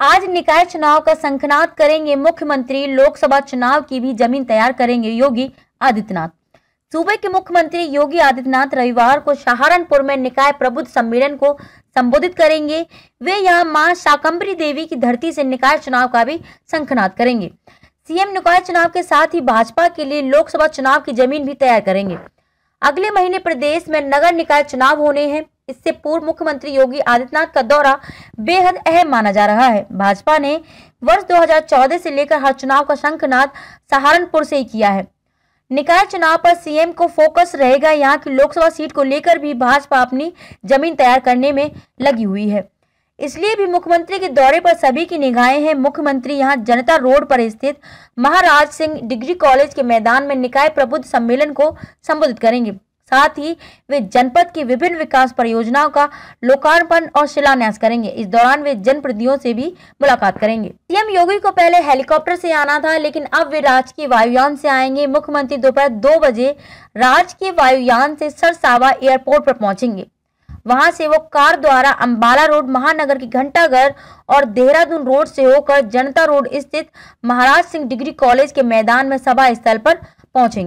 आज निकाय चुनाव का संकनाद करेंगे मुख्यमंत्री लोकसभा चुनाव की भी जमीन तैयार करेंगे योगी आदित्यनाथ सूबे के मुख्यमंत्री योगी आदित्यनाथ रविवार को सहारनपुर में निकाय प्रबुद्ध सम्मेलन को संबोधित करेंगे वे यहाँ मां शाकंबरी देवी की धरती से निकाय चुनाव का भी संखनाद करेंगे सीएम निकाय चुनाव के साथ ही भाजपा के लिए लोकसभा चुनाव की जमीन भी तैयार करेंगे अगले महीने प्रदेश में नगर निकाय चुनाव होने हैं इससे पूर्व मुख्यमंत्री योगी आदित्यनाथ का दौरा बेहद अहम माना जा रहा है भाजपा ने वर्ष 2014 से लेकर हर चुनाव का शंखनाद सहारनपुर से ही किया है निकाय चुनाव पर सीएम को फोकस रहेगा यहाँ की लोकसभा सीट को लेकर भी भाजपा अपनी जमीन तैयार करने में लगी हुई है इसलिए भी मुख्यमंत्री के दौरे पर सभी की निगाहें हैं मुख्यमंत्री यहां जनता रोड पर स्थित महाराज सिंह डिग्री कॉलेज के मैदान में निकाय प्रबुद्ध सम्मेलन को संबोधित करेंगे साथ ही वे जनपद की विभिन्न विकास परियोजनाओं का लोकार्पण और शिलान्यास करेंगे इस दौरान वे जनप्रतिनिधियों से भी मुलाकात करेंगे सीएम योगी को पहले हेलीकॉप्टर से आना था लेकिन अब वे राजकीय वायुयान से आएंगे मुख्यमंत्री दोपहर दो, दो बजे राजकीय वायुयान से सरसावा एयरपोर्ट पर पहुंचेंगे वहां से वो कार द्वारा अंबाला रोड महानगर की घंटाघर और देहरादून रोड से होकर जनता रोड स्थित महाराज सिंह डिग्री कॉलेज के मैदान में सभा स्थल पर पहुंचेंगे